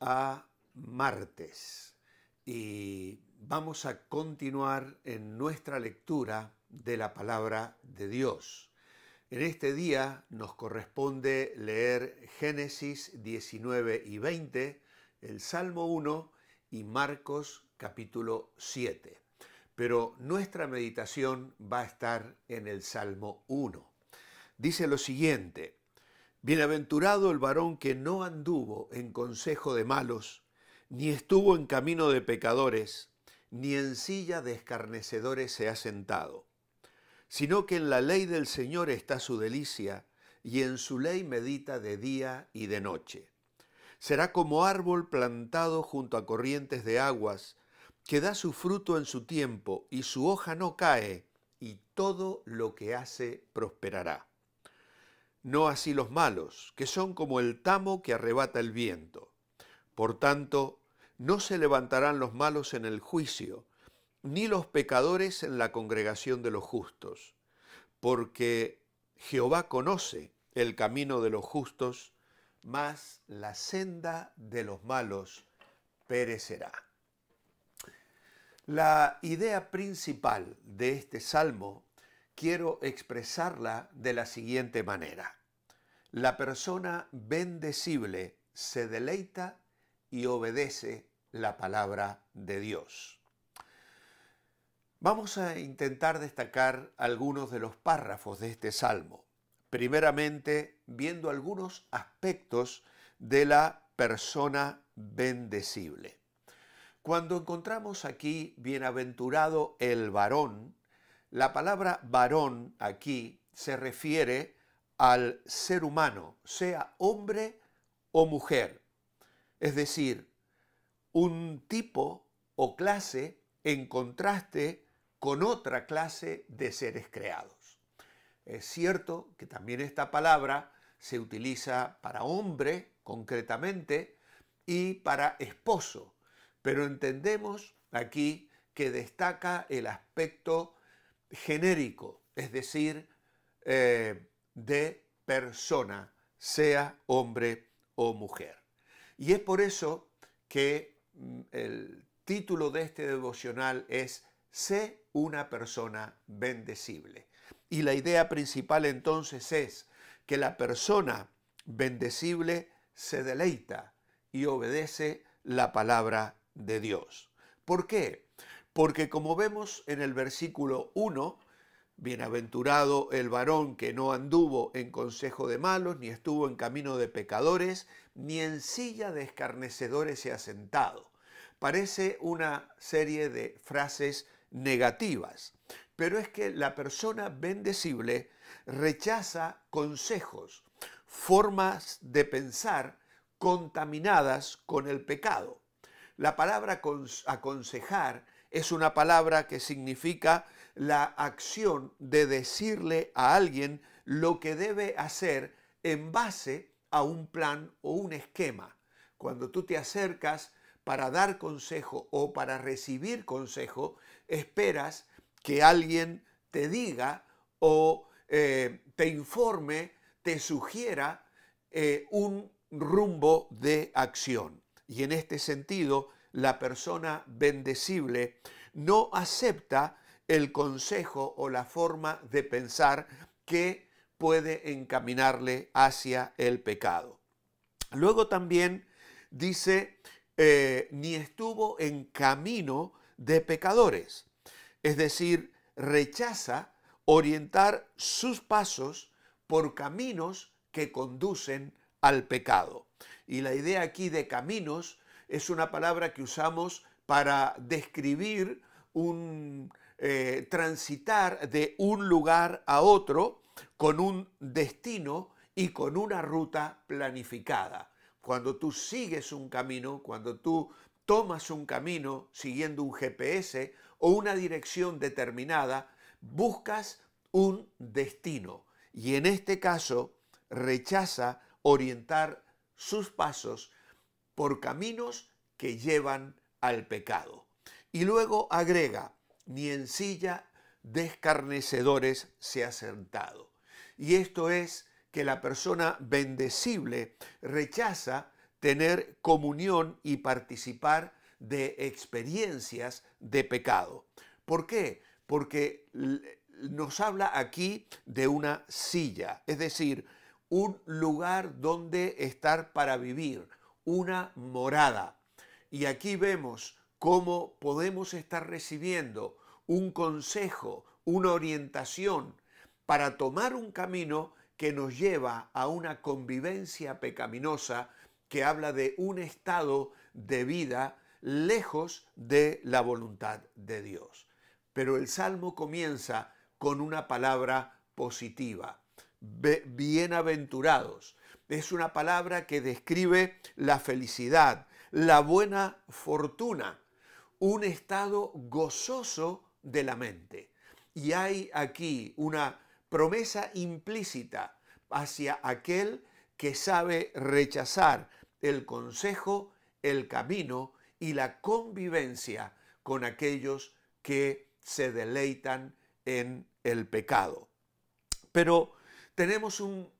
a martes y vamos a continuar en nuestra lectura de la palabra de Dios. En este día nos corresponde leer Génesis 19 y 20, el Salmo 1 y Marcos capítulo 7. Pero nuestra meditación va a estar en el Salmo 1. Dice lo siguiente, Bienaventurado el varón que no anduvo en consejo de malos, ni estuvo en camino de pecadores, ni en silla de escarnecedores se ha sentado, sino que en la ley del Señor está su delicia, y en su ley medita de día y de noche. Será como árbol plantado junto a corrientes de aguas, que da su fruto en su tiempo, y su hoja no cae, y todo lo que hace prosperará no así los malos, que son como el tamo que arrebata el viento. Por tanto, no se levantarán los malos en el juicio, ni los pecadores en la congregación de los justos, porque Jehová conoce el camino de los justos, mas la senda de los malos perecerá. La idea principal de este salmo quiero expresarla de la siguiente manera. La persona bendecible se deleita y obedece la palabra de Dios. Vamos a intentar destacar algunos de los párrafos de este salmo. Primeramente, viendo algunos aspectos de la persona bendecible. Cuando encontramos aquí bienaventurado el varón, la palabra varón aquí se refiere al ser humano, sea hombre o mujer, es decir, un tipo o clase en contraste con otra clase de seres creados. Es cierto que también esta palabra se utiliza para hombre concretamente y para esposo, pero entendemos aquí que destaca el aspecto genérico, es decir, eh, de persona, sea hombre o mujer. Y es por eso que mm, el título de este devocional es Sé una persona bendecible. Y la idea principal entonces es que la persona bendecible se deleita y obedece la palabra de Dios. ¿Por qué? Porque como vemos en el versículo 1, Bienaventurado el varón que no anduvo en consejo de malos, ni estuvo en camino de pecadores, ni en silla de escarnecedores se ha sentado. Parece una serie de frases negativas, pero es que la persona bendecible rechaza consejos, formas de pensar contaminadas con el pecado. La palabra aconsejar es una palabra que significa la acción de decirle a alguien lo que debe hacer en base a un plan o un esquema. Cuando tú te acercas para dar consejo o para recibir consejo, esperas que alguien te diga o eh, te informe, te sugiera eh, un rumbo de acción. Y en este sentido, la persona bendecible no acepta el consejo o la forma de pensar que puede encaminarle hacia el pecado. Luego también dice, eh, ni estuvo en camino de pecadores, es decir, rechaza orientar sus pasos por caminos que conducen al pecado. Y la idea aquí de caminos es una palabra que usamos para describir un eh, transitar de un lugar a otro con un destino y con una ruta planificada. Cuando tú sigues un camino, cuando tú tomas un camino siguiendo un GPS o una dirección determinada, buscas un destino. Y en este caso, rechaza orientar sus pasos por caminos que llevan al pecado. Y luego agrega, ni en silla de escarnecedores se ha sentado. Y esto es que la persona bendecible rechaza tener comunión y participar de experiencias de pecado. ¿Por qué? Porque nos habla aquí de una silla, es decir, un lugar donde estar para vivir, una morada. Y aquí vemos cómo podemos estar recibiendo un consejo, una orientación para tomar un camino que nos lleva a una convivencia pecaminosa que habla de un estado de vida lejos de la voluntad de Dios. Pero el salmo comienza con una palabra positiva. Bienaventurados es una palabra que describe la felicidad, la buena fortuna, un estado gozoso de la mente. Y hay aquí una promesa implícita hacia aquel que sabe rechazar el consejo, el camino y la convivencia con aquellos que se deleitan en el pecado. Pero tenemos un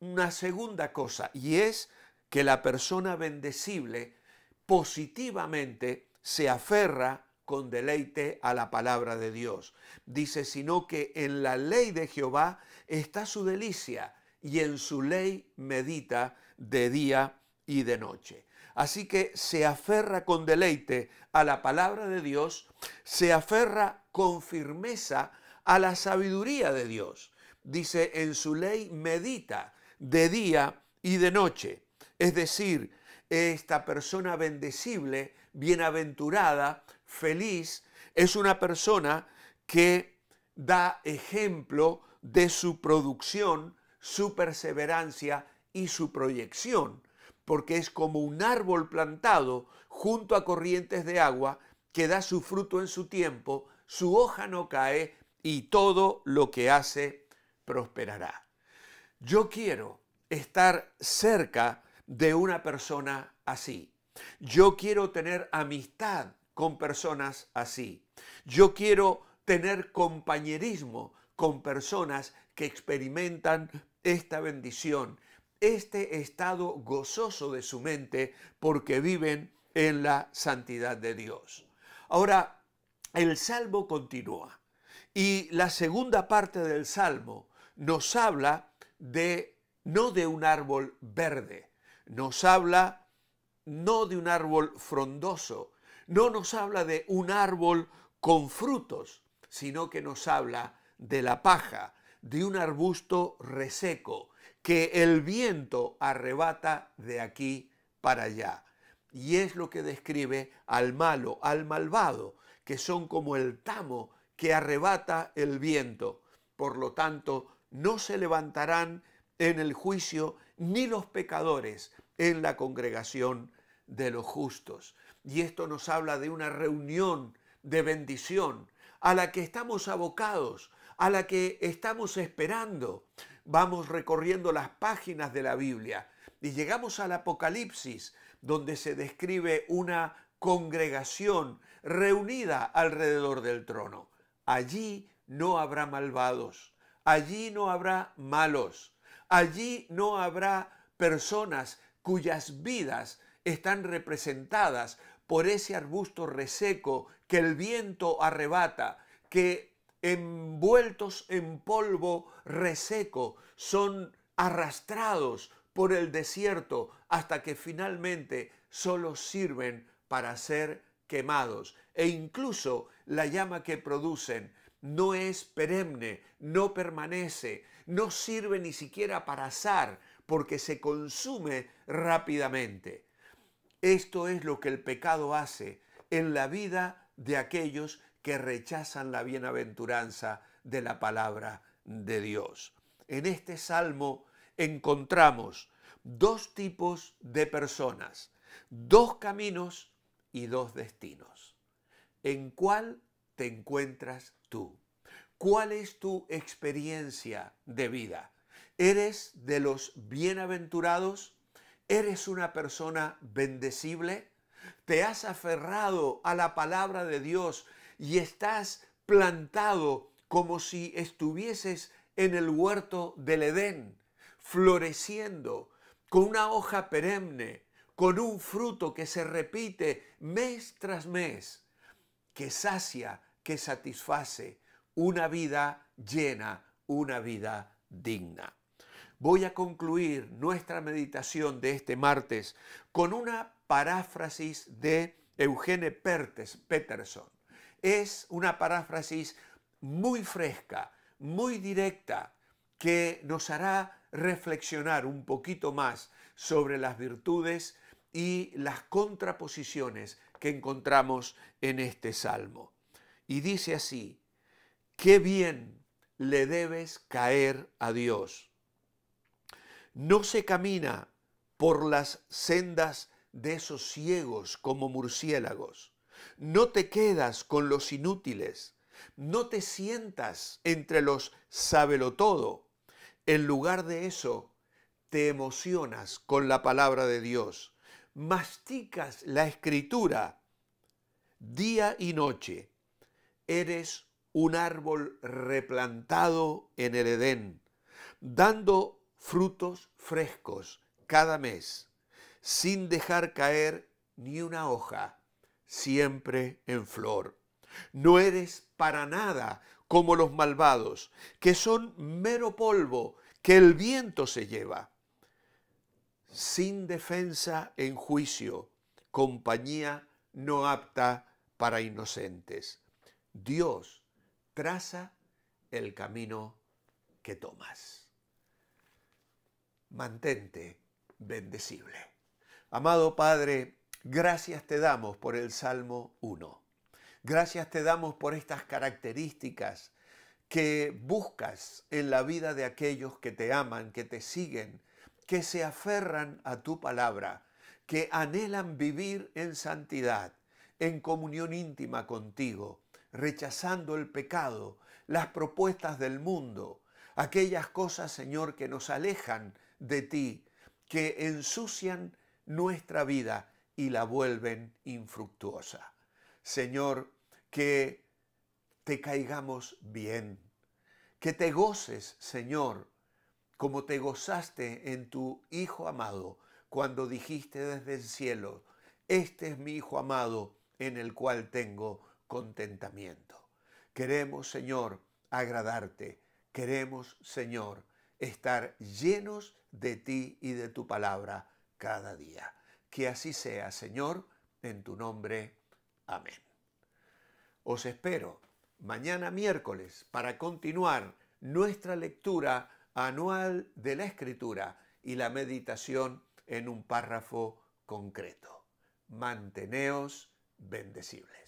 una segunda cosa y es que la persona bendecible positivamente se aferra con deleite a la palabra de Dios. Dice, sino que en la ley de Jehová está su delicia y en su ley medita de día y de noche. Así que se aferra con deleite a la palabra de Dios, se aferra con firmeza a la sabiduría de Dios. Dice, en su ley medita de día y de noche. Es decir, esta persona bendecible, bienaventurada, feliz, es una persona que da ejemplo de su producción, su perseverancia y su proyección, porque es como un árbol plantado junto a corrientes de agua que da su fruto en su tiempo, su hoja no cae y todo lo que hace prosperará. Yo quiero estar cerca de una persona así. Yo quiero tener amistad con personas así. Yo quiero tener compañerismo con personas que experimentan esta bendición, este estado gozoso de su mente porque viven en la santidad de Dios. Ahora, el salmo continúa y la segunda parte del salmo nos habla de no de un árbol verde, nos habla no de un árbol frondoso, no nos habla de un árbol con frutos, sino que nos habla de la paja, de un arbusto reseco que el viento arrebata de aquí para allá. Y es lo que describe al malo, al malvado, que son como el tamo que arrebata el viento. Por lo tanto, no se levantarán en el juicio ni los pecadores en la congregación de los justos. Y esto nos habla de una reunión de bendición a la que estamos abocados, a la que estamos esperando. Vamos recorriendo las páginas de la Biblia y llegamos al Apocalipsis, donde se describe una congregación reunida alrededor del trono. Allí no habrá malvados, Allí no habrá malos. Allí no habrá personas cuyas vidas están representadas por ese arbusto reseco que el viento arrebata, que envueltos en polvo reseco son arrastrados por el desierto hasta que finalmente solo sirven para ser quemados. E incluso la llama que producen no es perenne, no permanece, no sirve ni siquiera para asar, porque se consume rápidamente. Esto es lo que el pecado hace en la vida de aquellos que rechazan la bienaventuranza de la palabra de Dios. En este salmo encontramos dos tipos de personas, dos caminos y dos destinos. ¿En cuál te encuentras tú? ¿Cuál es tu experiencia de vida? ¿Eres de los bienaventurados? ¿Eres una persona bendecible? ¿Te has aferrado a la palabra de Dios y estás plantado como si estuvieses en el huerto del Edén, floreciendo, con una hoja perenne, con un fruto que se repite mes tras mes, que sacia que satisface una vida llena, una vida digna. Voy a concluir nuestra meditación de este martes con una paráfrasis de Eugene Pertes, Peterson. Es una paráfrasis muy fresca, muy directa, que nos hará reflexionar un poquito más sobre las virtudes y las contraposiciones que encontramos en este salmo y dice así, qué bien le debes caer a Dios. No se camina por las sendas de esos ciegos como murciélagos. No te quedas con los inútiles. No te sientas entre los todo. En lugar de eso, te emocionas con la palabra de Dios. Masticas la escritura día y noche eres un árbol replantado en el Edén, dando frutos frescos cada mes, sin dejar caer ni una hoja, siempre en flor. No eres para nada como los malvados, que son mero polvo que el viento se lleva. Sin defensa en juicio, compañía no apta para inocentes. Dios traza el camino que tomas. Mantente bendecible. Amado Padre, gracias te damos por el Salmo 1. Gracias te damos por estas características que buscas en la vida de aquellos que te aman, que te siguen, que se aferran a tu palabra, que anhelan vivir en santidad, en comunión íntima contigo rechazando el pecado, las propuestas del mundo, aquellas cosas, Señor, que nos alejan de ti, que ensucian nuestra vida y la vuelven infructuosa. Señor, que te caigamos bien, que te goces, Señor, como te gozaste en tu Hijo amado, cuando dijiste desde el cielo, este es mi Hijo amado en el cual tengo contentamiento. Queremos, Señor, agradarte. Queremos, Señor, estar llenos de ti y de tu palabra cada día. Que así sea, Señor, en tu nombre. Amén. Os espero mañana miércoles para continuar nuestra lectura anual de la Escritura y la meditación en un párrafo concreto. Manteneos bendecibles.